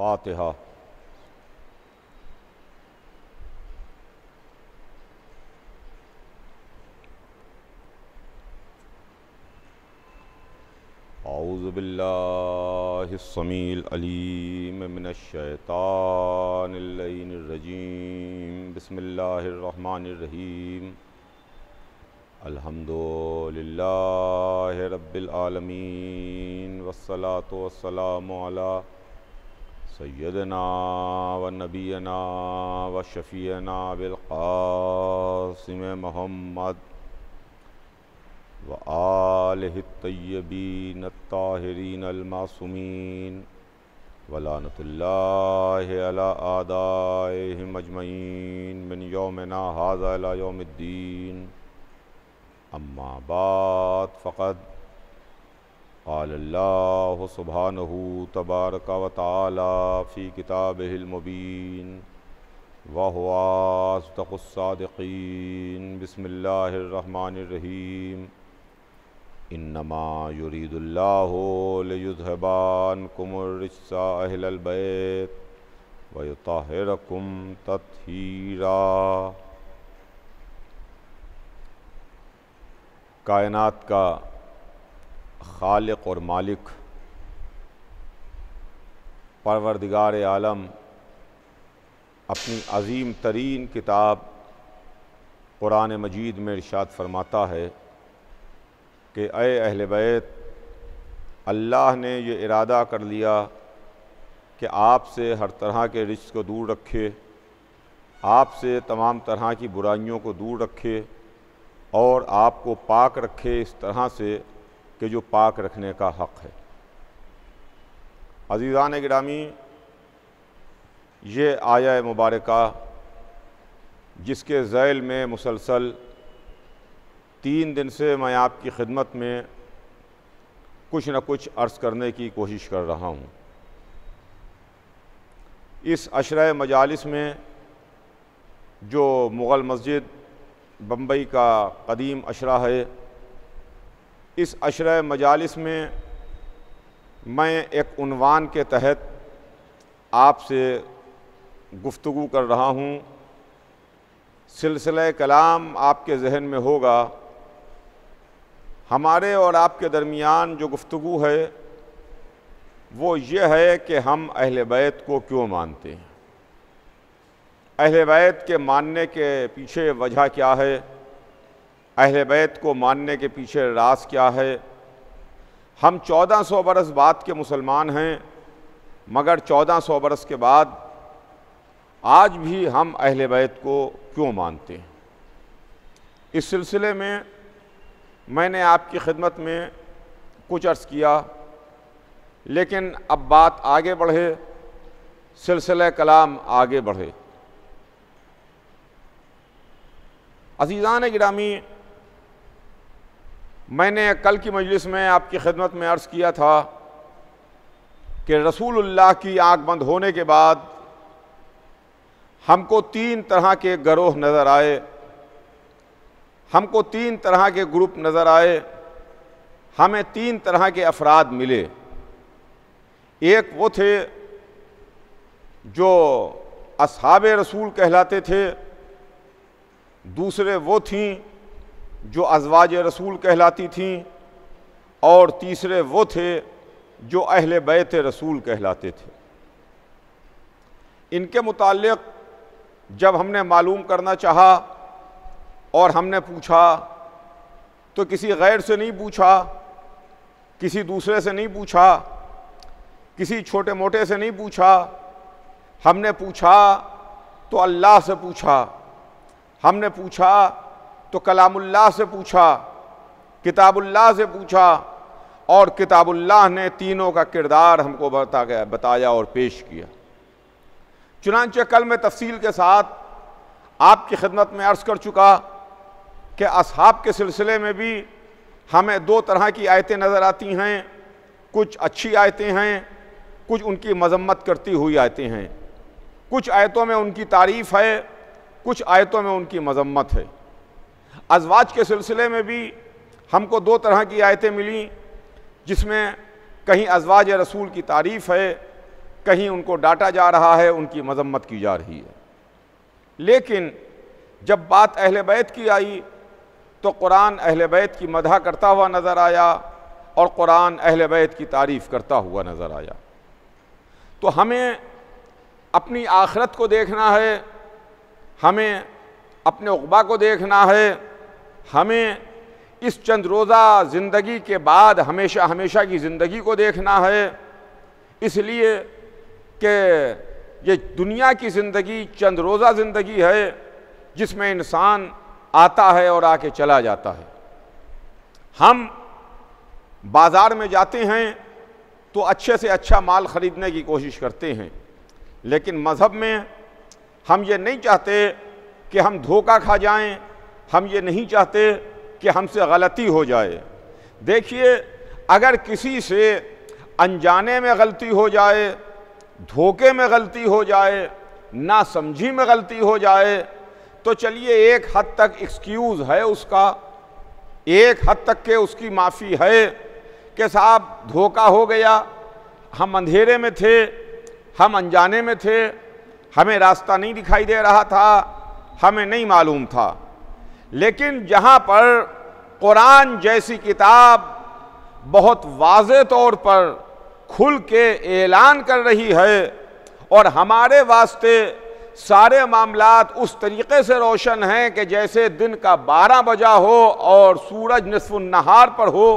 फातिहा أعوذ بالله السميع العليم من الشيطان اللين الرجيم بسم الله الرحمن الرحيم الحمد لله رب العالمين والصلاة والسلام على सैदना व नबीना व शफ़ीना बिलकासम मोहम्मद व आलतबीन ताहरीन अलमासमीन वलानतल्लादाम अजमैन बिन योमना हाजा योमद्दीन अम्मा बात फ़कत आल्लाह सुबहानहू तबारक व ताली किताब हिलमुबीन वाहवास्तक़ुसादीन बसमीम इन्नमा युरीदुल्लाहबान कुमरसाहलबैत वयुताहरकुम तथहीरा कायनात का खालिक और मालिक परवरदिगार आलम अपनी अजीम तरीन किताब कुरान मजीद में इर्शाद फरमाता है कि अय अहल बैत अल्लाह ने ये इरादा कर लिया कि आपसे हर तरह के रिश्त को दूर रखे आपसे तमाम तरह की बुराइयों को दूर रखे और आपको पाक रखे इस तरह से कि जो पाक रखने का हक़ है अजीज़ान ग्रामी ये आया मुबारक जिसके जैल में मुसलसल तीन दिन से मैं आपकी खिदमत में कुछ न कुछ अर्ज़ करने की कोशिश कर रहा हूँ इस अशर मजालस में जो मुग़ल मस्जिद बम्बई का कदीम अशरा है इस अशर मजालस में मैं एक उनवान के तहत आपसे गुफ्तु कर रहा हूँ सिलसिला कलाम आपके जहन में होगा हमारे और आपके दरमियान जो गुफ्तु है वो ये है कि हम अहल बैत को क्यों मानते हैं अहल बैत के मानने के पीछे वजह क्या है अहल बैत को मानने के पीछे रास क्या है हम चौदह सौ बरस बाद के मुसलमान हैं मगर चौदह सौ बरस के बाद आज भी हम अहल बैत को क्यों मानते हैं इस सिलसिले में मैंने आपकी खिदमत में कुछ अर्ज़ किया लेकिन अब बात आगे बढ़े सिलसिले कलाम आगे बढ़े अजीज़ान गिरामी मैंने कल की मजलिस में आपकी खिदमत में अर्ज़ किया था कि रसूलुल्लाह की आँख बंद होने के बाद हमको तीन तरह के गरोह नज़र आए हमको तीन तरह के ग्रुप नज़र आए हमें तीन तरह के अफराद मिले एक वो थे जो असहाब रसूल कहलाते थे दूसरे वो थीं जो अजवाज रसूल कहलाती थीं और तीसरे वो थे जो अहल बैत रसूल कहलाते थे इनके मुतालिक जब हमने मालूम करना चाहा और हमने पूछा तो किसी गैर से नहीं पूछा किसी दूसरे से नहीं पूछा किसी छोटे मोटे से नहीं पूछा हमने पूछा तो अल्लाह से पूछा हमने पूछा तो कलामुल्लाह से पूछा किताबुल्लाह से पूछा और किताबुल्लाह ने तीनों का किरदार हमको बता गया बताया और पेश किया चुनानचे कल में तफसील के साथ आपकी खिदमत में अर्ज़ कर चुका कि असहाब के सिलसिले में भी हमें दो तरह की आयतें नज़र आती हैं कुछ अच्छी आयतें हैं कुछ उनकी मजम्मत करती हुई आयतें हैं कुछ आयतों में उनकी तारीफ़ है कुछ आयतों में उनकी मजम्मत है अजवाज के सिलसिले में भी हमको दो तरह की आयतें मिली जिसमें कहीं अजवाज रसूल की तारीफ़ है कहीं उनको डांटा जा रहा है उनकी मजम्मत की जा रही है लेकिन जब बात अहल बैत की आई तो कुरान अहल बैत की मदह करता हुआ नज़र आया और कुरान अहल बैत की तारीफ़ करता हुआ नज़र आया तो हमें अपनी आखरत को देखना है हमें अपने उकबा को देखना है हमें इस चंद रोज़ा ज़िंदगी के बाद हमेशा हमेशा की ज़िंदगी को देखना है इसलिए कि ये दुनिया की ज़िंदगी चंद रोज़ा ज़िंदगी है जिसमें इंसान आता है और आके चला जाता है हम बाज़ार में जाते हैं तो अच्छे से अच्छा माल ख़रीदने की कोशिश करते हैं लेकिन मज़हब में हम ये नहीं चाहते कि हम धोखा खा जाएं हम ये नहीं चाहते कि हमसे गलती हो जाए देखिए अगर किसी से अनजाने में गलती हो जाए धोखे में गलती हो जाए ना समझी में गलती हो जाए तो चलिए एक हद तक एक्सक्यूज़ है उसका एक हद तक के उसकी माफ़ी है कि साहब धोखा हो गया हम अंधेरे में थे हम अनजाने में थे हमें रास्ता नहीं दिखाई दे रहा था हमें नहीं मालूम था लेकिन जहाँ पर कुरान जैसी किताब बहुत वाज तौर पर खुल के ऐलान कर रही है और हमारे वास्ते सारे मामला उस तरीके से रोशन हैं कि जैसे दिन का बारह बजा हो और सूरज नहार पर हो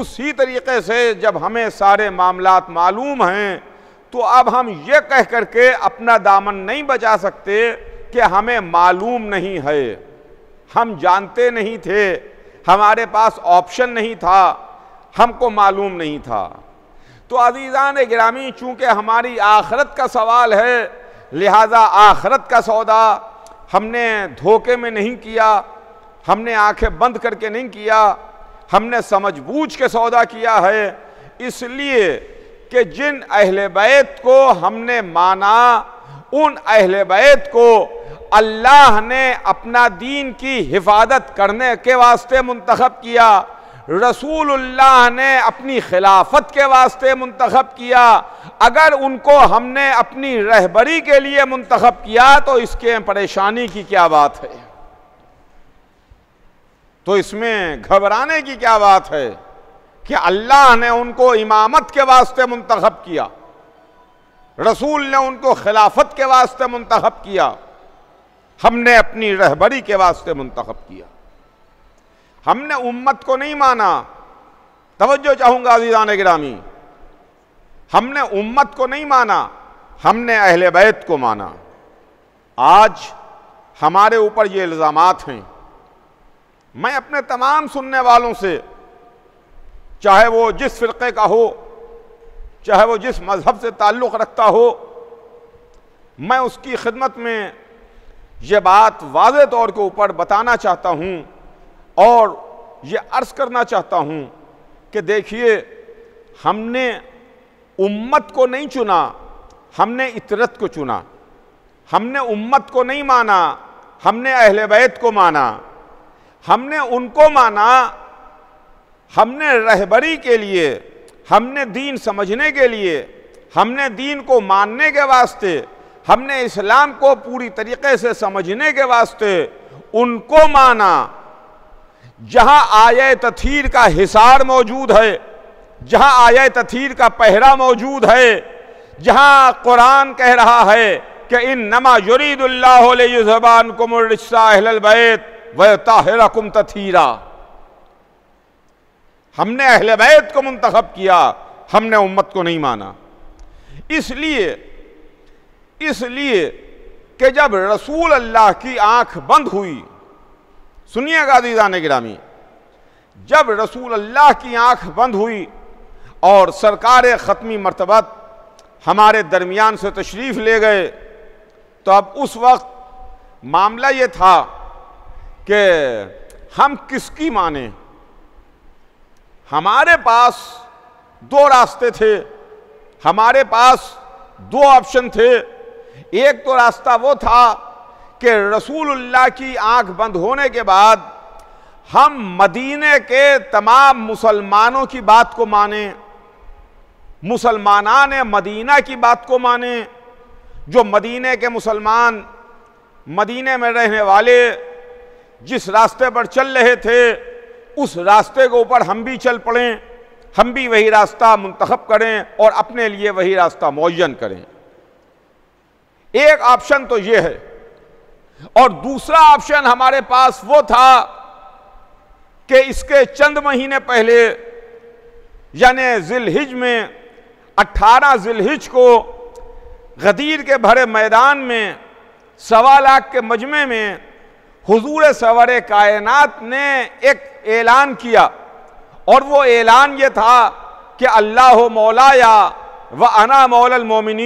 उसी तरीके से जब हमें सारे मामला मालूम हैं तो अब हम ये कह करके अपना दामन नहीं बचा सकते कि हमें मालूम नहीं है हम जानते नहीं थे हमारे पास ऑप्शन नहीं था हमको मालूम नहीं था तो अजीज़ान ग्रामी चूँकि हमारी आखरत का सवाल है लिहाजा आखरत का सौदा हमने धोखे में नहीं किया हमने आंखें बंद करके नहीं किया हमने समझ बूझ के सौदा किया है इसलिए कि जिन अहल बैत को हमने माना उन अहल बैत को अल्लाह ने अपना दीन की हिफाजत करने के वास्ते मंतखब किया रसूलुल्लाह ने अपनी खिलाफत के वास्ते मंतखब किया अगर उनको हमने अपनी रहबरी के लिए मंतखब किया तो इसके परेशानी की क्या बात है तो इसमें घबराने की क्या बात है कि अल्लाह ने उनको इमामत के वास्ते मंतखब किया रसूल ने उनको खिलाफत के वास्ते मुंतखब किया हमने अपनी रहबरी के वास्ते मुंतखब किया हमने उम्मत को नहीं माना तवज्जो चाहूँगा अजीज़ान ग्रामी हमने उम्मत को नहीं माना हमने अहल बैत को माना आज हमारे ऊपर ये इल्ज़ाम हैं मैं अपने तमाम सुनने वालों से चाहे वो जिस फ़िरक़े का हो चाहे वो जिस मज़हब से ताल्लुक़ रखता हो मैं उसकी खिदमत में ये बात वाज तौर के ऊपर बताना चाहता हूँ और ये अर्ज़ करना चाहता हूँ कि देखिए हमने उम्मत को नहीं चुना हमने इतरत को चुना हमने उम्मत को नहीं माना हमने अहल बैत को माना हमने उनको माना हमने रहबरी के लिए हमने दीन समझने के लिए हमने दीन को मानने के वास्ते हमने इस्लाम को पूरी तरीके से समझने के वास्ते उनको माना जहां आय तथीर का हिसार मौजूद है जहां आय तथीर का पहरा मौजूद है जहां कुरान कह रहा है कि इन नमा युरीदुल्लाबान कुमरसाहल बैत व ताहरा तथीरा हमने बैत को मुंतखब किया हमने उम्मत को नहीं माना इसलिए इसलिए कि जब रसूल अल्लाह की आंख बंद हुई सुनिए सुनिएगा दीदान गिरामी जब रसूल अल्लाह की आंख बंद हुई और सरकार ख़त्मी मरतबत हमारे दरमियान से तशरीफ़ ले गए तो अब उस वक्त मामला ये था कि हम किसकी माने हमारे पास दो रास्ते थे हमारे पास दो ऑप्शन थे एक तो रास्ता वो था कि रसूलुल्लाह की आंख बंद होने के बाद हम मदीने के तमाम मुसलमानों की बात को माने मुसलमाना ने मदीना की बात को माने जो मदीने के मुसलमान मदीने में रहने वाले जिस रास्ते पर चल रहे थे उस रास्ते के ऊपर हम भी चल पड़ें हम भी वही रास्ता मुंतखब करें और अपने लिए वही रास्ता मुन करें एक ऑप्शन तो ये है और दूसरा ऑप्शन हमारे पास वो था कि इसके चंद महीने पहले यानि जिलहिज में 18 जिलहिज को गदीर के भरे मैदान में सवा लाख के मजमे में हुजूर सवर कायनात ने एक ऐलान किया और वो ऐलान ये था कि अल्लाह मौलाया व अना मौल मोमिन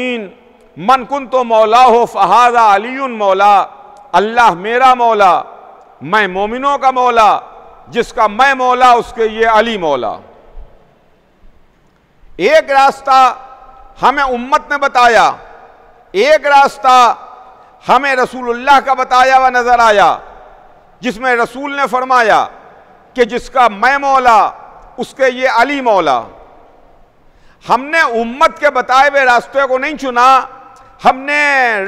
मनकुन तो मौला हो फहाजा अली मौला अल्लाह मेरा मौला मैं मोमिनों का मौला जिसका मैं मौला उसके ये अली मौला एक रास्ता हमें उम्मत ने बताया एक रास्ता हमें रसूलुल्लाह का बताया हुआ नज़र आया जिसमें रसूल ने फरमाया कि जिसका मैं मौला उसके ये अली मौला हमने उम्मत के बताए हुए रास्ते को नहीं चुना हमने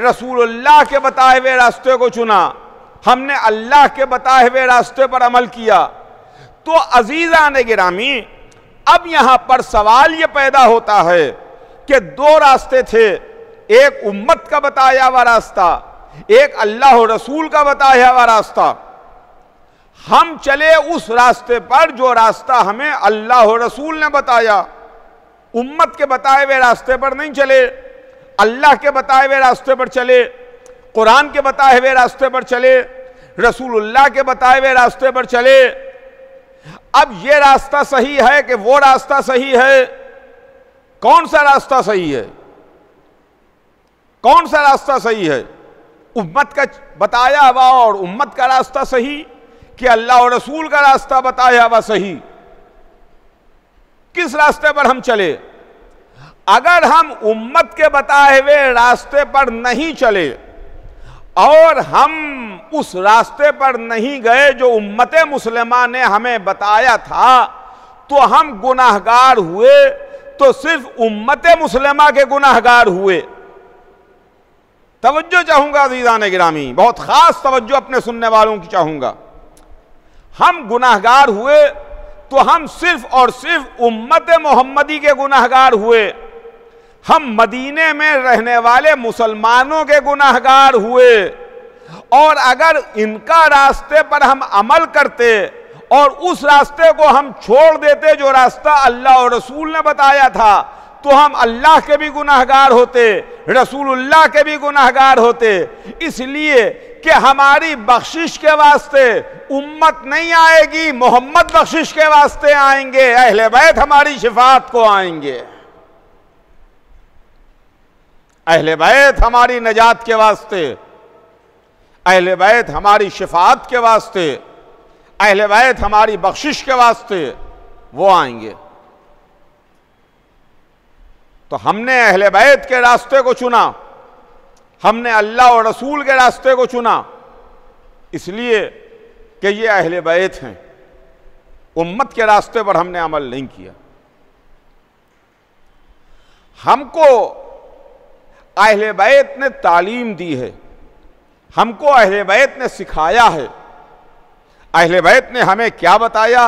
रसूलुल्लाह के बताए हुए रास्ते को चुना हमने अल्लाह के बताए हुए रास्ते पर अमल किया तो अजीज़ा ने गिरामी अब यहाँ पर सवाल ये पैदा होता है कि दो रास्ते थे एक उम्मत का बताया हुआ रास्ता एक अल्लाह रसूल का बताया हुआ रास्ता हम चले उस रास्ते पर जो रास्ता हमें अल्लाह रसूल ने बताया उम्मत के बताए हुए रास्ते पर नहीं चले अल्लाह के बताए हुए रास्ते पर चले कुरान के बताए हुए रास्ते पर चले रसूलुल्लाह के बताए हुए रास्ते पर चले अब ये रास्ता सही है कि वो रास्ता सही है कौन सा रास्ता सही है कौन सा रास्ता सही है उम्मत का बताया हुआ और उम्मत का रास्ता सही कि अल्लाह और रसूल का रास्ता बताया हुआ सही किस रास्ते पर हम चले अगर हम उम्मत के बताए हुए रास्ते पर नहीं चले और हम उस रास्ते पर नहीं गए जो उम्मत मुसलमा ने हमें बताया था तो हम गुनाहगार हुए तो सिर्फ उम्मत मुसलमा के गुनाहगार हुए तवज्जो चाहूंगा अजीजा ने गिरामी बहुत ख़ास तवज्जो अपने सुनने वालों की चाहूंगा हम गुनाहगार हुए तो हम सिर्फ और सिर्फ उम्मत मोहम्मदी के गुनाहगार हुए हम मदीने में रहने वाले मुसलमानों के गुनाहगार हुए और अगर इनका रास्ते पर हम अमल करते और उस रास्ते को हम छोड़ देते जो रास्ता अल्लाह और रसूल ने बताया था तो हम अल्लाह के भी गुनाहगार होते रसूलुल्लाह के भी गुनाहगार होते इसलिए कि हमारी बख्शिश के वास्ते उम्मत नहीं आएगी मोहम्मद बख्शिश के वास्ते आएंगे अहले बैत हमारी शिफात को आएंगे अहले बैत हमारी नजात के वास्ते अहले बैत हमारी शिफात के वास्ते अहले बैत हमारी बख्शिश के वास्ते वो आएंगे तो हमने अहले बैत के रास्ते को चुना हमने अल्लाह और रसूल के रास्ते को चुना इसलिए कि ये अहले बैत हैं उम्मत के रास्ते पर हमने अमल नहीं किया हमको अहले बैत ने तालीम दी है हमको अहले बैत ने सिखाया है अहले बैत ने हमें क्या बताया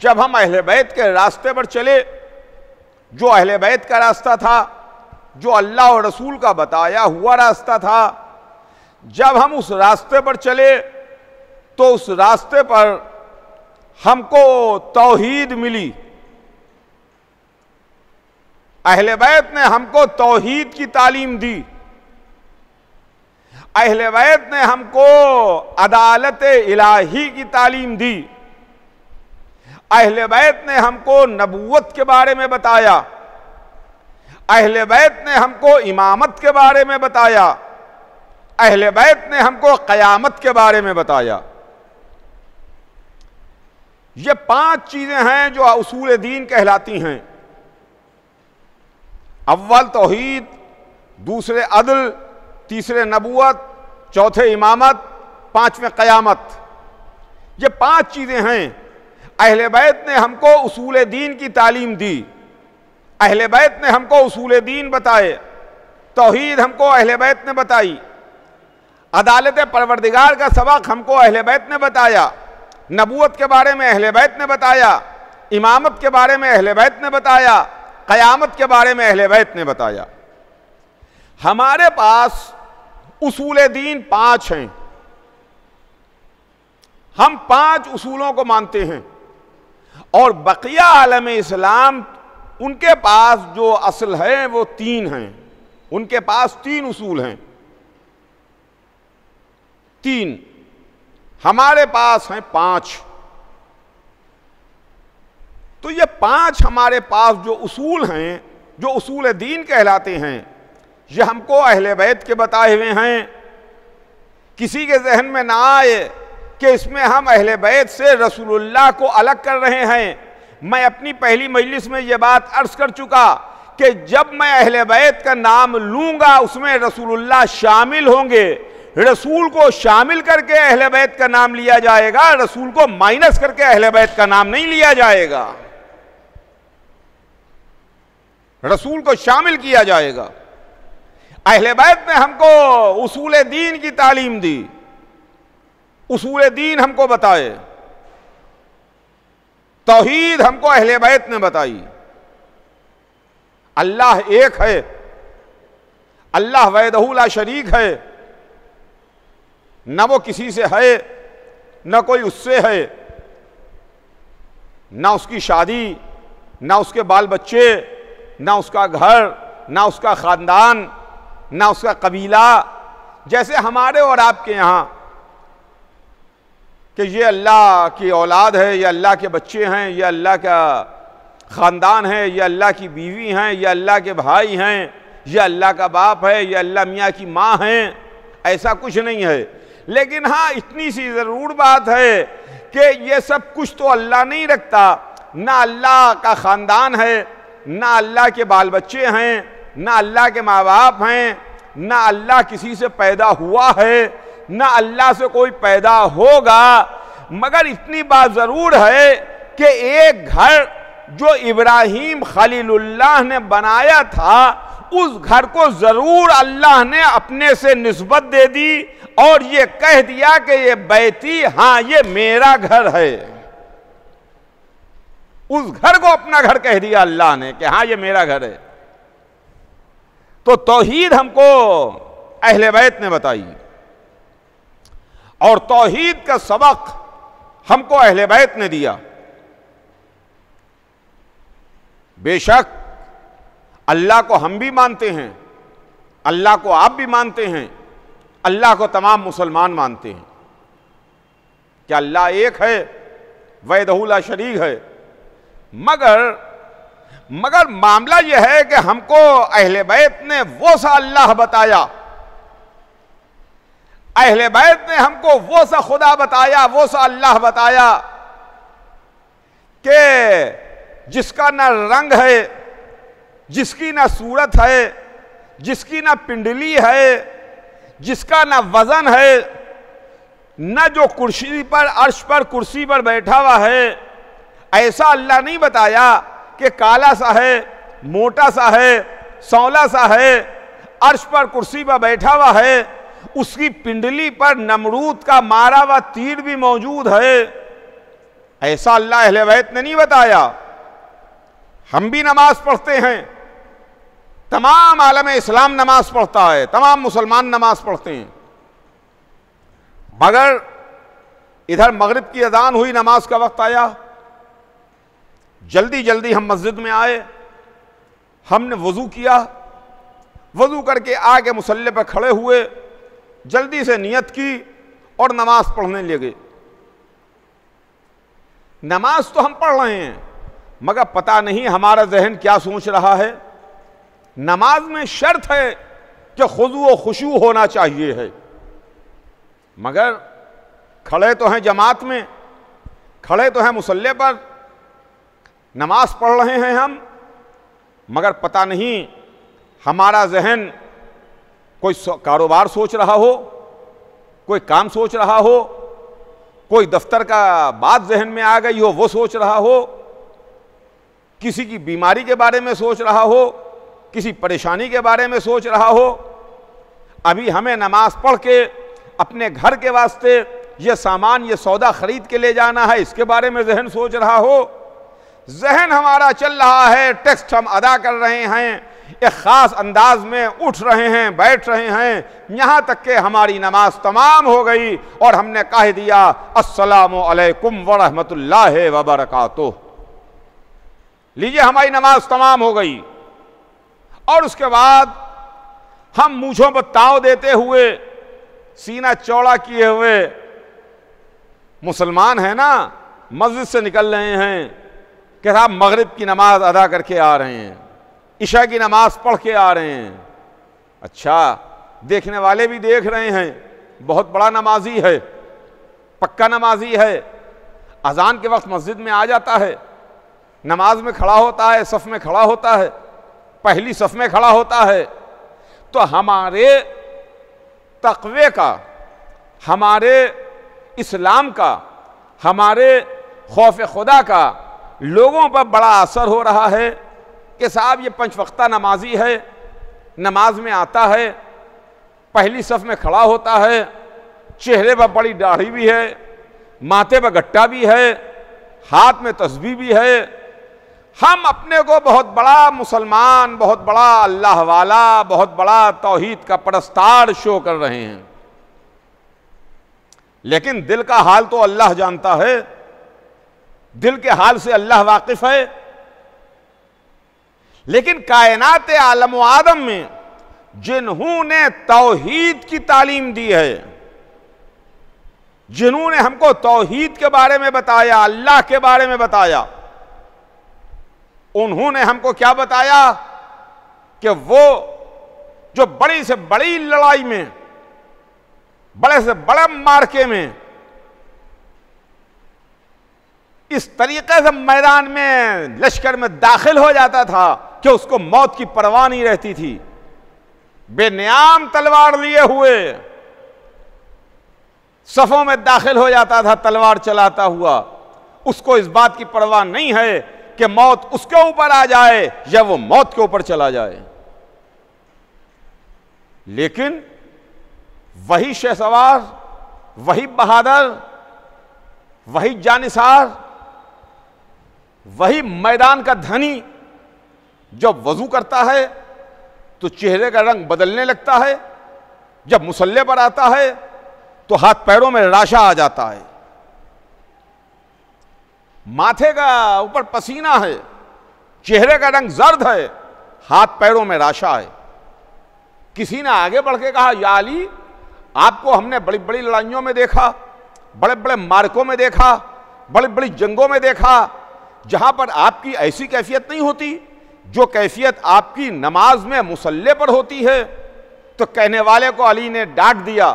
जब हम अहले बैत के रास्ते पर चले जो अहले बैत का रास्ता था जो अल्लाह और रसूल का बताया हुआ रास्ता था जब हम उस रास्ते पर चले तो उस रास्ते पर हमको तोहीद मिली अहल बैत ने हमको तोहीद की तालीम दी अहले बैत ने हमको अदालत इलाही की तालीम दी अहल बैत ने हमको नबूत के बारे में बताया अहल बैत ने हमको इमामत के बारे में बताया अहले बैत ने हमको क़यामत के बारे में बताया ये पांच चीज़ें हैं जो असूल दीन कहलाती हैं अव्वल तोहद दूसरे अदल तीसरे नबूत चौथे इमामत पांचवें क़यामत ये पांच चीज़ें हैं अहल बैत ने हमको उसूल दीन की तालीम दी अहल बैत ने हमको उसूल दीन बताए तोहद हमको अहल बैत ने बताई अदालत परवरदिगार का सबक हमको अहल बैत ने बताया नबूत के बारे में अहल बैत ने बताया इमामत के बारे में अहल बैत ने बताया क़यामत के बारे में अहल बैत ने बताया हमारे पास उसूल दीन पाँच हैं हम पाँच उसूलों को मानते हैं और बकिया आलम इस्लाम उनके पास जो असल है वो तीन हैं उनके पास तीन उसूल हैं तीन हमारे पास हैं पांच तो ये पांच हमारे पास जो उसूल हैं जो उसूल दीन कहलाते हैं ये हमको अहले बैत के बताए हुए हैं किसी के जहन में ना आए कि इसमें हम अहले बैत से रसूलुल्लाह को अलग कर रहे हैं मैं अपनी पहली मजलिस में यह बात अर्ज कर चुका कि जब मैं अहले बैत का नाम लूंगा उसमें रसूलुल्लाह शामिल होंगे रसूल को शामिल करके अहले बैत का नाम लिया जाएगा रसूल को माइनस करके अहले बैत का नाम नहीं लिया जाएगा रसूल को शामिल किया जाएगा अहले बैत ने हमको उसूल दीन की तालीम दी उसूल दीन हमको बताए तोहीद हमको अहले बैत ने बताई अल्लाह एक है अल्लाह वैदहूला शरीक है न वो किसी से है न कोई उससे है ना उसकी शादी न उसके बाल बच्चे ना उसका घर ना उसका ख़ानदान ना उसका कबीला जैसे हमारे और आपके यहाँ कि ये अल्लाह की औलाद है ये अल्लाह के बच्चे हैं ये अल्लाह का ख़ानदान है ये अल्लाह की बीवी हैं ये अल्लाह के भाई हैं ये अल्लाह का बाप है ये अल्लाह मियाँ की माँ हैं ऐसा कुछ नहीं है लेकिन हाँ इतनी सी ज़रूर बात है कि ये सब कुछ तो अल्लाह नहीं रखता ना अल्लाह का ख़ानदान है ना अल्लाह के बाल बच्चे हैं ना अल्लाह के माँ बाप हैं ना अल्लाह किसी से पैदा हुआ है ना अल्लाह से कोई पैदा होगा मगर इतनी बात ज़रूर है कि एक घर जो इब्राहिम खलीलुल्लाह ने बनाया था उस घर को ज़रूर अल्लाह ने अपने से नस्बत दे दी और ये कह दिया कि ये बैती हाँ ये मेरा घर है उस घर को अपना घर कह दिया अल्लाह ने कि हाँ ये मेरा घर है तो तोहीद हमको अहले बैत ने बताई और तोहीद का सबक हमको अहले बैत ने दिया बेशक अल्लाह को हम भी मानते हैं अल्लाह को आप भी मानते हैं अल्लाह को तमाम मुसलमान मानते हैं क्या अल्लाह एक है वैदहुल्ला शरीक है मगर मगर मामला यह है कि हमको अहले बैत ने वो सा अल्लाह बताया अहल बैत ने हमको वो सा खुदा बताया वो सा अल्लाह बताया कि जिसका ना रंग है जिसकी ना सूरत है जिसकी ना पिंडली है जिसका ना वज़न है ना जो कुर्सी पर अर्श पर कुर्सी पर बैठा हुआ है ऐसा अल्लाह नहीं बताया कि काला सा है मोटा सा है सौला सा है अर्श पर कुर्सी पर बैठा हुआ है उसकी पिंडली पर नमरूद का मारा हुआ तीर भी मौजूद है ऐसा अल्लाह अहलवैत ने नहीं बताया हम भी नमाज पढ़ते हैं तमाम आलम इस्लाम नमाज पढ़ता है तमाम मुसलमान नमाज पढ़ते हैं मगर इधर मगरिब की अजान हुई नमाज का वक्त आया जल्दी जल्दी हम मस्जिद में आए हमने वज़ू किया वज़ू करके आगे मुसल्ले पर खड़े हुए जल्दी से नियत की और नमाज पढ़ने लगे नमाज तो हम पढ़ रहे हैं मगर पता नहीं हमारा जहन क्या सोच रहा है नमाज में शर्त है कि खुजू खुशू होना चाहिए है मगर खड़े तो हैं जमात में खड़े तो हैं मुसल्ले पर नमाज पढ़ रहे हैं हम मगर पता नहीं हमारा जहन कोई कारोबार सोच रहा हो कोई काम सोच रहा हो कोई दफ्तर का बात जहन में आ गई हो वो सोच रहा हो किसी की बीमारी के बारे में सोच रहा हो किसी परेशानी के बारे में सोच रहा हो अभी हमें नमाज पढ़ के अपने घर के वास्ते ये सामान ये सौदा ख़रीद के ले जाना है इसके बारे में जहन सोच रहा हो जहन हमारा चल रहा है टैक्स हम अदा कर रहे हैं एक ख़ास अंदाज में उठ रहे हैं बैठ रहे हैं यहाँ तक के हमारी नमाज तमाम हो गई और हमने कह दिया असलकम वरहमतुल्ला वबरकू लीजिए हमारी नमाज तमाम हो गई और उसके बाद हम मूछों पर ताव देते हुए सीना चौड़ा किए हुए मुसलमान हैं ना मस्जिद से निकल रहे हैं कि साहब मगरिब की नमाज अदा करके आ रहे हैं ईशा की नमाज पढ़ के आ रहे हैं अच्छा देखने वाले भी देख रहे हैं बहुत बड़ा नमाजी है पक्का नमाजी है अजान के वक्त मस्जिद में आ जाता है नमाज में खड़ा होता है सफ़ में खड़ा होता है पहली सफ़ में खड़ा होता है तो हमारे तकवे का हमारे इस्लाम का हमारे खौफ खुदा का लोगों पर बड़ा असर हो रहा है कि साहब ये पंच वक्ता नमाजी है नमाज में आता है पहली सफ में खड़ा होता है चेहरे पर बड़ी दाढ़ी भी है माथे पर गट्टा भी है हाथ में तस्बी भी है हम अपने को बहुत बड़ा मुसलमान बहुत बड़ा अल्लाह वाला बहुत बड़ा तोहहीद का प्रस्ताड़ शो कर रहे हैं लेकिन दिल का हाल तो अल्लाह जानता है दिल के हाल से अल्लाह वाकिफ़ है लेकिन कायनात आलम आदम में जिन्होंने तोहीद की तालीम दी है जिन्होंने हमको तोहीद के बारे में बताया अल्लाह के बारे में बताया उन्होंने हमको क्या बताया कि वो जो बड़ी से बड़ी लड़ाई में बड़े से बड़े मार्के में इस तरीके से मैदान में लश्कर में दाखिल हो जाता था कि उसको मौत की परवाह नहीं रहती थी बेनियाम तलवार लिए हुए सफ़ों में दाखिल हो जाता था तलवार चलाता हुआ उसको इस बात की परवाह नहीं है कि मौत उसके ऊपर आ जाए या वो मौत के ऊपर चला जाए लेकिन वही शेसवार वही बहादुर वही जानिसार वही मैदान का धनी जब वज़ू करता है तो चेहरे का रंग बदलने लगता है जब मुसल्ले पर आता है तो हाथ पैरों में राशा आ जाता है माथे का ऊपर पसीना है चेहरे का रंग जर्द है हाथ पैरों में राशा है किसी ने आगे बढ़ के कहा या अली आपको हमने बड़ी बड़ी लड़ाइयों में देखा बड़े बड़े मार्कों में देखा बड़ी बड़ी जंगों में देखा जहां पर आपकी ऐसी कैफियत नहीं होती जो कैफियत आपकी नमाज में मुसल्ले पर होती है तो कहने वाले को अली ने डांट दिया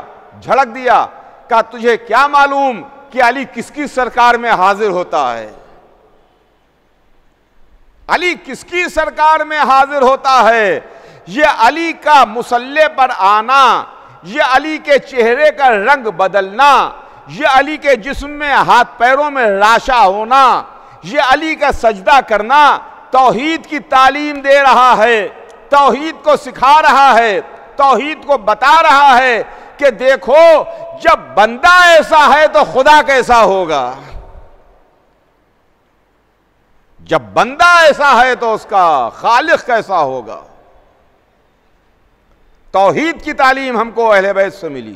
झड़क दिया कहा तुझे क्या मालूम कि अली किसकी सरकार में हाजिर होता है अली किसकी सरकार में हाजिर होता है यह अली का मुसल्ले पर आना यह अली के चेहरे का रंग बदलना यह अली के जिस्म में हाथ पैरों में राशा होना यह अली का सजदा करना तोहीद की तालीम दे रहा है तोहीद को सिखा रहा है तोहीद को बता रहा है कि देखो जब बंदा ऐसा है तो खुदा कैसा होगा जब बंदा ऐसा है तो उसका खालिक कैसा होगा तोहीद की तालीम हमको अहल बैत से मिली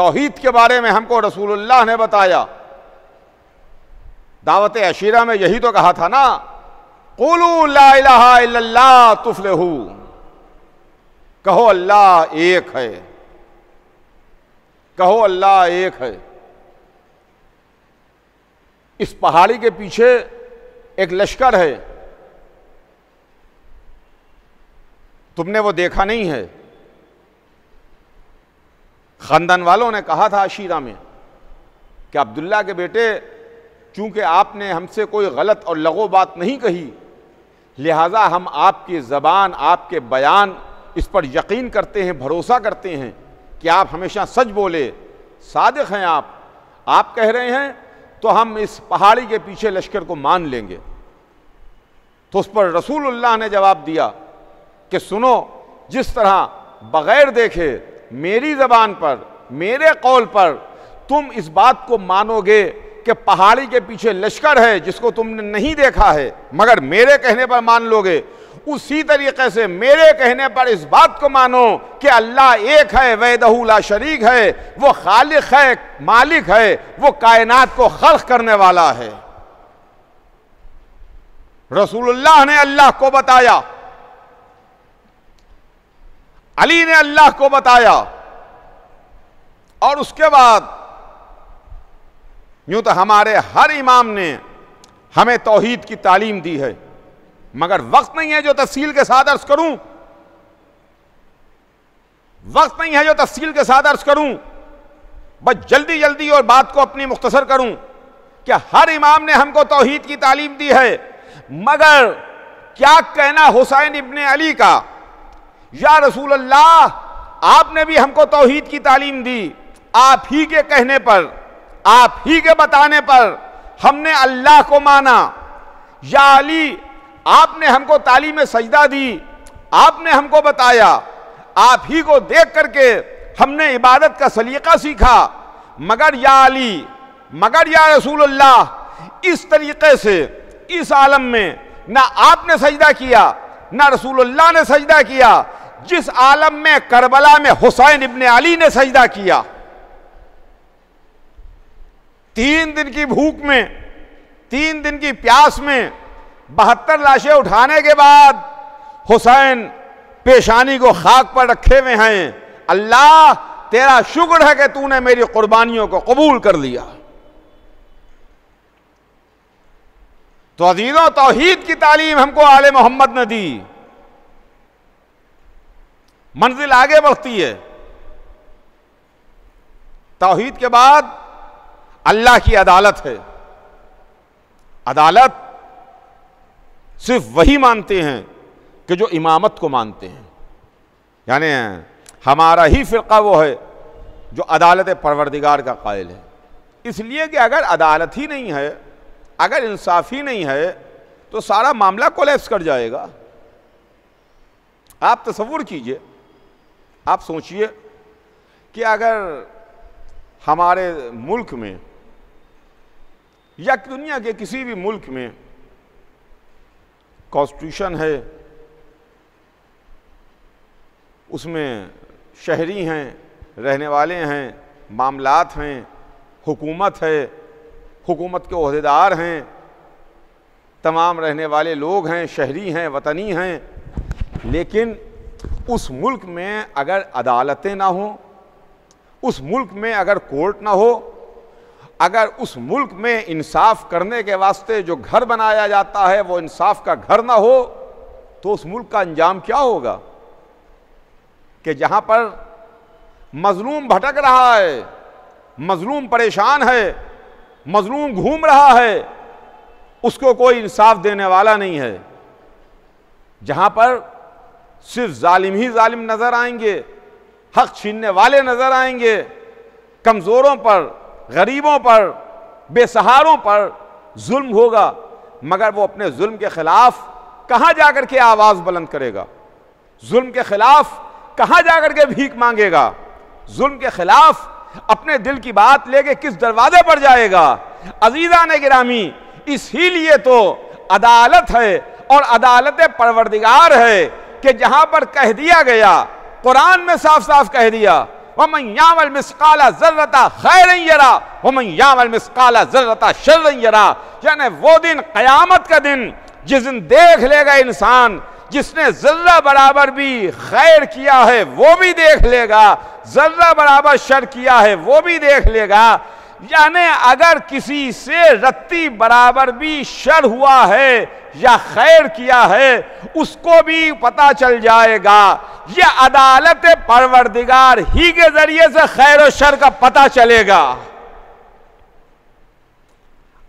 तोहीद के बारे में हमको रसूलुल्लाह ने बताया दावत अशीरा में यही तो कहा था ना कोलू तुफलहू कहो अल्लाह एक है कहो अल्लाह एक है इस पहाड़ी के पीछे एक लश्कर है तुमने वो देखा नहीं है खानदान वालों ने कहा था आशीरा में कि अब्दुल्ला के बेटे चूंकि आपने हमसे कोई गलत और लगो बात नहीं कही लिहाजा हम आपकी ज़बान आपके बयान इस पर यकीन करते हैं भरोसा करते हैं कि आप हमेशा सच बोले सादक हैं आप आप कह रहे हैं तो हम इस पहाड़ी के पीछे लश्कर को मान लेंगे तो उस पर रसूलुल्लाह ने जवाब दिया कि सुनो जिस तरह बग़ैर देखे मेरी ज़बान पर मेरे कौल पर तुम इस बात को मानोगे कि पहाड़ी के पीछे लश्कर है जिसको तुमने नहीं देखा है मगर मेरे कहने पर मान लोगे उसी तरीके से मेरे कहने पर इस बात को मानो कि अल्लाह एक है वैदहूला शरीक है वो खालिक है मालिक है वो कायनात को खर्च करने वाला है रसूलुल्लाह ने अल्लाह को बताया अली ने अल्लाह को बताया और उसके बाद यूँ तो हमारे हर इमाम ने हमें तोहीद की तालीम दी है मगर वक्त नहीं है जो तफसील के साथ अर्ज करूं वक्त नहीं है जो तफसील के साथ अर्ज करूं बस जल्दी जल्दी और बात को अपनी मुख्तसर करूं कि हर इमाम ने हमको तोहद की तालीम दी है मगर क्या कहना हुसैन इबन अली का या रसूल अल्लाह आपने भी हमको तोहीद की तालीम दी आप ही के कहने पर आप ही के बताने पर हमने अल्लाह को माना या अली आपने हमको तालीम सजदा दी आपने हमको बताया आप ही को देख करके हमने इबादत का सलीका सीखा मगर या अली मगर या रसूल अल्लाह इस तरीके से इस आलम में ना आपने सजदा किया ना रसूलुल्लाह ने सजदा किया जिस आलम में करबला में हुसैन इबन अली ने सजदा किया तीन दिन की भूख में तीन दिन की प्यास में बहत्तर लाशें उठाने के बाद हुसैन पेशानी को खाक पर रखे हुए हैं अल्लाह तेरा शुक्र है कि तूने मेरी कुर्बानियों को कबूल कर लिया तो अजीजों तोहहीद की तालीम हमको आले मोहम्मद ने दी मंजिल आगे बढ़ती है तोहहीद के बाद अल्लाह की अदालत है अदालत सिर्फ वही मानते हैं कि जो इमामत को मानते हैं यानी हमारा ही फ़िरका वो है जो अदालत परवरदिगार का कायल है इसलिए कि अगर अदालत ही नहीं है अगर इंसाफ ही नहीं है तो सारा मामला कोलेप्स कर जाएगा आप तस्वुर कीजिए आप सोचिए कि अगर हमारे मुल्क में या दुनिया के किसी भी मुल्क में कॉन्स्टिट्यूशन है उसमें शहरी हैं रहने वाले हैं मामलात हैं हुकूमत है हुकूमत के अहदेदार हैं तमाम रहने वाले लोग हैं शहरी हैं वतनी हैं लेकिन उस मुल्क में अगर अदालतें ना हों उस मुल्क में अगर कोर्ट ना हो अगर उस मुल्क में इंसाफ करने के वास्ते जो घर बनाया जाता है वो इंसाफ का घर ना हो तो उस मुल्क का अंजाम क्या होगा कि जहाँ पर मजलूम भटक रहा है मजलूम परेशान है मजलूम घूम रहा है उसको कोई इंसाफ देने वाला नहीं है जहाँ पर सिर्फ जालिम ही जालिम नज़र आएंगे हक छीनने वाले नज़र आएंगे कमज़ोरों पर गरीबों पर बेसहारों पर जुल्म होगा मगर वो अपने जुल्म के ख़िलाफ़ कहाँ जा कर के आवाज़ बुलंद करेगा जुल्म के ख़िलाफ़ कहाँ जा कर के भीख मांगेगा जुल्म के ख़िलाफ़ अपने दिल की बात लेके किस दरवाजे पर जाएगा अजीज़ा ने गिरामी इसीलिए तो अदालत है और अदालत परवरदिगार है कि जहां पर कह दिया गया कुरान में साफ साफ कह दिया जर्रता शर यरा यानी वो दिन क़यामत का दिन जिस दिन देख लेगा इंसान जिसने जर्रा बराबर भी खैर किया है वो भी देख लेगा जर्रा बराबर शर किया है वो भी देख लेगा यानी अगर किसी से रत्ती बराबर भी शर हुआ है या खैर किया है उसको भी पता चल जाएगा ये अदालत परवरदिगार ही के जरिए से खैर और शर का पता चलेगा